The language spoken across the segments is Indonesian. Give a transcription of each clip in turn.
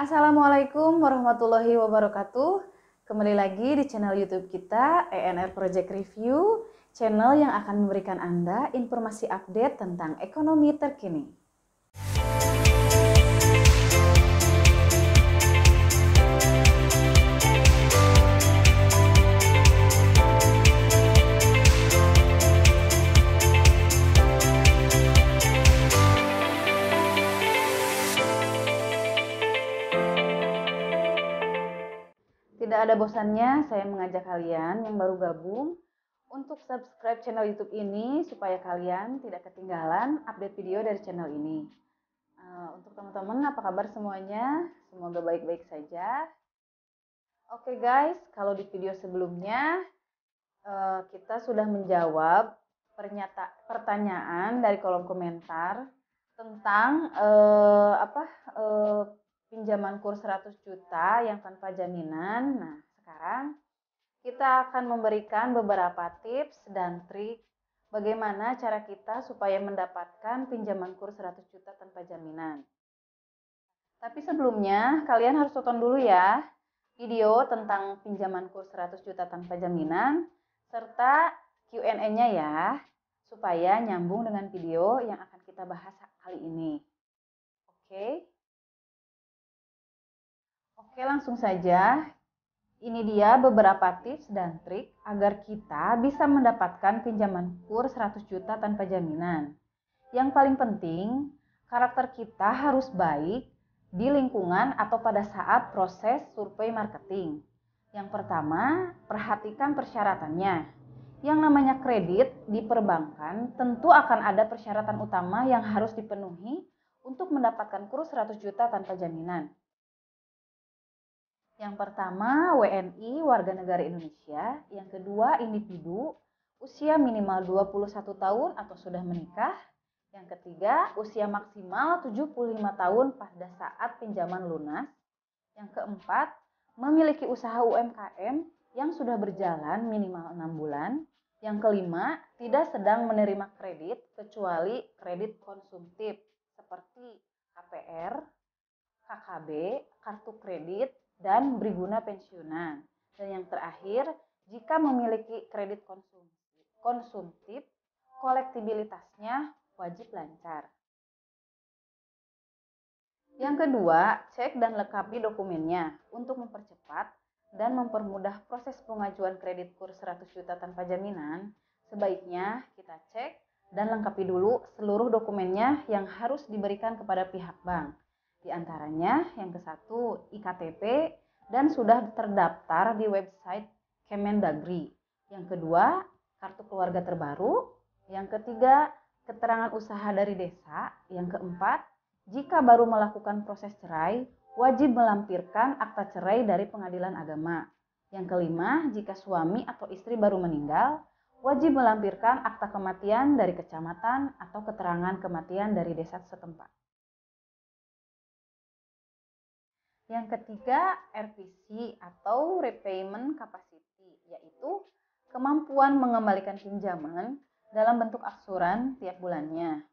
Assalamualaikum warahmatullahi wabarakatuh. Kembali lagi di channel YouTube kita ENR Project Review, channel yang akan memberikan Anda informasi update tentang ekonomi terkini. tidak ada bosannya saya mengajak kalian yang baru gabung untuk subscribe channel YouTube ini supaya kalian tidak ketinggalan update video dari channel ini. Eh, untuk teman-teman, apa kabar semuanya? Semoga baik-baik saja. Oke guys, kalau di video sebelumnya eh, kita sudah menjawab pernyata pertanyaan dari kolom komentar tentang eh, apa? Eh, pinjaman kur 100 juta yang tanpa jaminan. Nah, sekarang kita akan memberikan beberapa tips dan trik bagaimana cara kita supaya mendapatkan pinjaman kur 100 juta tanpa jaminan. Tapi sebelumnya, kalian harus tonton dulu ya video tentang pinjaman kur 100 juta tanpa jaminan serta Q&A-nya ya supaya nyambung dengan video yang akan kita bahas kali ini. Oke. Okay? Oke, langsung saja. Ini dia beberapa tips dan trik agar kita bisa mendapatkan pinjaman kur 100 juta tanpa jaminan. Yang paling penting, karakter kita harus baik di lingkungan atau pada saat proses survei marketing. Yang pertama, perhatikan persyaratannya. Yang namanya kredit di perbankan tentu akan ada persyaratan utama yang harus dipenuhi untuk mendapatkan kur 100 juta tanpa jaminan. Yang pertama, WNI, warga negara Indonesia. Yang kedua, individu, usia minimal 21 tahun atau sudah menikah. Yang ketiga, usia maksimal 75 tahun pada saat pinjaman lunas. Yang keempat, memiliki usaha UMKM yang sudah berjalan minimal 6 bulan. Yang kelima, tidak sedang menerima kredit kecuali kredit konsumtif seperti KPR, KKB, kartu kredit, dan berguna pensiunan. Dan yang terakhir, jika memiliki kredit konsumtif, kolektibilitasnya wajib lancar. Yang kedua, cek dan lengkapi dokumennya untuk mempercepat dan mempermudah proses pengajuan kredit kur 100 juta tanpa jaminan. Sebaiknya kita cek dan lengkapi dulu seluruh dokumennya yang harus diberikan kepada pihak bank. Di antaranya yang ke satu IKTP dan sudah terdaftar di website Kemendagri. Yang kedua, kartu keluarga terbaru. Yang ketiga, keterangan usaha dari desa. Yang keempat, jika baru melakukan proses cerai, wajib melampirkan akta cerai dari pengadilan agama. Yang kelima, jika suami atau istri baru meninggal, wajib melampirkan akta kematian dari kecamatan atau keterangan kematian dari desa setempat. Yang ketiga, RPC atau repayment capacity, yaitu kemampuan mengembalikan pinjaman dalam bentuk aksuran tiap bulannya.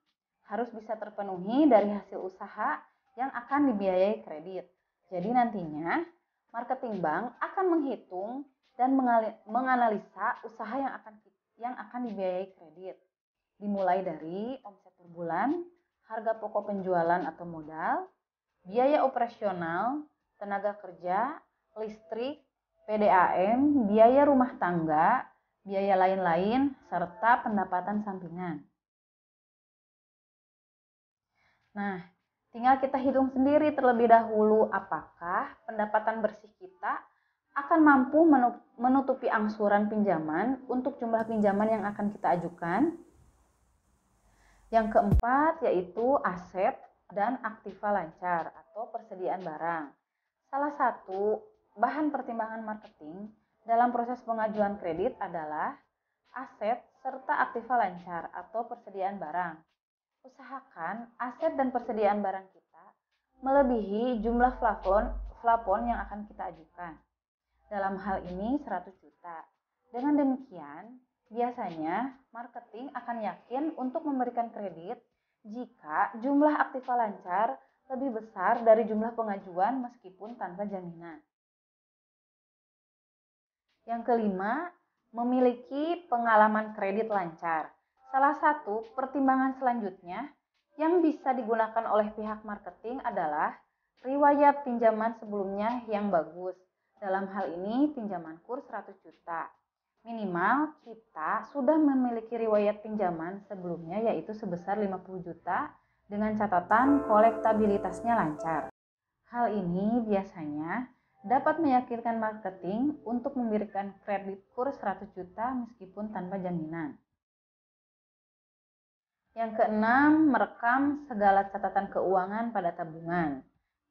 Harus bisa terpenuhi dari hasil usaha yang akan dibiayai kredit. Jadi nantinya, marketing bank akan menghitung dan menganalisa usaha yang akan yang akan dibiayai kredit. Dimulai dari omset per bulan, harga pokok penjualan atau modal, biaya operasional, tenaga kerja, listrik, PDAM, biaya rumah tangga, biaya lain-lain, serta pendapatan sampingan. Nah, tinggal kita hitung sendiri terlebih dahulu apakah pendapatan bersih kita akan mampu menutupi angsuran pinjaman untuk jumlah pinjaman yang akan kita ajukan. Yang keempat yaitu aset dan aktiva lancar atau persediaan barang. Salah satu bahan pertimbangan marketing dalam proses pengajuan kredit adalah aset serta aktiva lancar atau persediaan barang. Usahakan aset dan persediaan barang kita melebihi jumlah plafon flapon yang akan kita ajukan. Dalam hal ini 100 juta. Dengan demikian, biasanya marketing akan yakin untuk memberikan kredit jika jumlah aktiva lancar lebih besar dari jumlah pengajuan meskipun tanpa jaminan. Yang kelima, memiliki pengalaman kredit lancar. Salah satu pertimbangan selanjutnya yang bisa digunakan oleh pihak marketing adalah riwayat pinjaman sebelumnya yang bagus. Dalam hal ini pinjaman kur 100 juta. Minimal kita sudah memiliki riwayat pinjaman sebelumnya yaitu sebesar 50 juta dengan catatan kolektabilitasnya lancar. Hal ini biasanya dapat meyakinkan marketing untuk memberikan kredit kur 100 juta meskipun tanpa jaminan. Yang keenam, merekam segala catatan keuangan pada tabungan.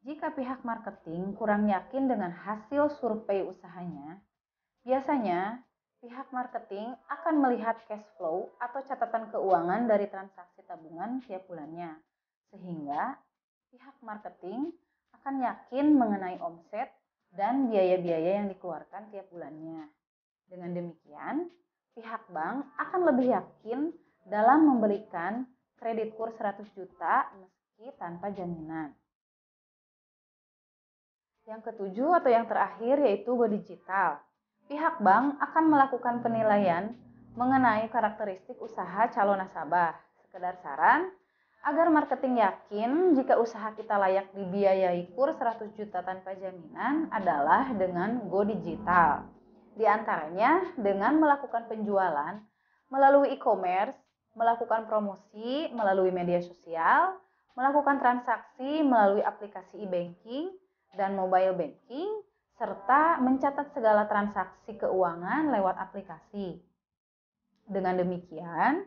Jika pihak marketing kurang yakin dengan hasil survei usahanya, biasanya Pihak marketing akan melihat cash flow atau catatan keuangan dari transaksi tabungan tiap bulannya, sehingga pihak marketing akan yakin mengenai omset dan biaya-biaya yang dikeluarkan tiap bulannya. Dengan demikian, pihak bank akan lebih yakin dalam memberikan kredit kur 100 juta meski tanpa jaminan. Yang ketujuh atau yang terakhir yaitu go digital pihak bank akan melakukan penilaian mengenai karakteristik usaha calon nasabah. Sekedar saran, agar marketing yakin jika usaha kita layak dibiayai kur 100 juta tanpa jaminan adalah dengan go digital. Di antaranya dengan melakukan penjualan melalui e-commerce, melakukan promosi melalui media sosial, melakukan transaksi melalui aplikasi e-banking dan mobile banking, serta mencatat segala transaksi keuangan lewat aplikasi. Dengan demikian,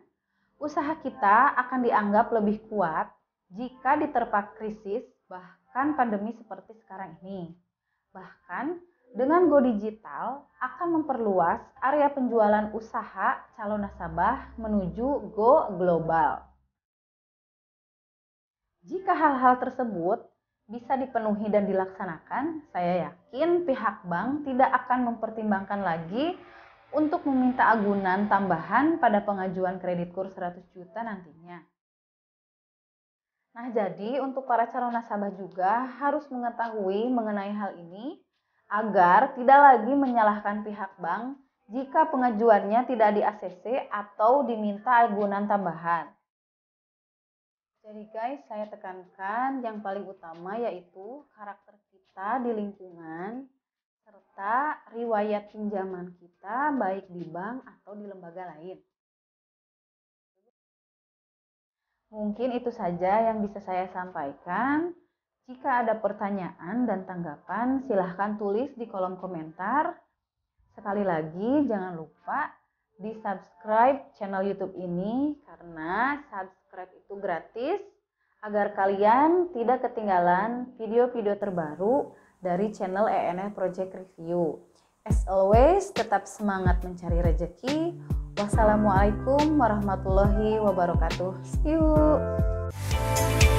usaha kita akan dianggap lebih kuat jika diterpa krisis, bahkan pandemi seperti sekarang ini. Bahkan dengan Go Digital akan memperluas area penjualan usaha calon nasabah menuju Go Global. Jika hal-hal tersebut bisa dipenuhi dan dilaksanakan, saya yakin pihak bank tidak akan mempertimbangkan lagi untuk meminta agunan tambahan pada pengajuan kredit kur 100 juta nantinya. Nah, jadi untuk para calon nasabah juga harus mengetahui mengenai hal ini agar tidak lagi menyalahkan pihak bank jika pengajuannya tidak di ACC atau diminta agunan tambahan. Jadi guys, saya tekankan yang paling utama yaitu karakter kita di lingkungan serta riwayat pinjaman kita baik di bank atau di lembaga lain. Mungkin itu saja yang bisa saya sampaikan. Jika ada pertanyaan dan tanggapan, silahkan tulis di kolom komentar. Sekali lagi, jangan lupa di subscribe channel YouTube ini karena subscribe subscribe itu gratis agar kalian tidak ketinggalan video-video terbaru dari channel ENF Project Review. As always, tetap semangat mencari rejeki. Wassalamualaikum warahmatullahi wabarakatuh. See you.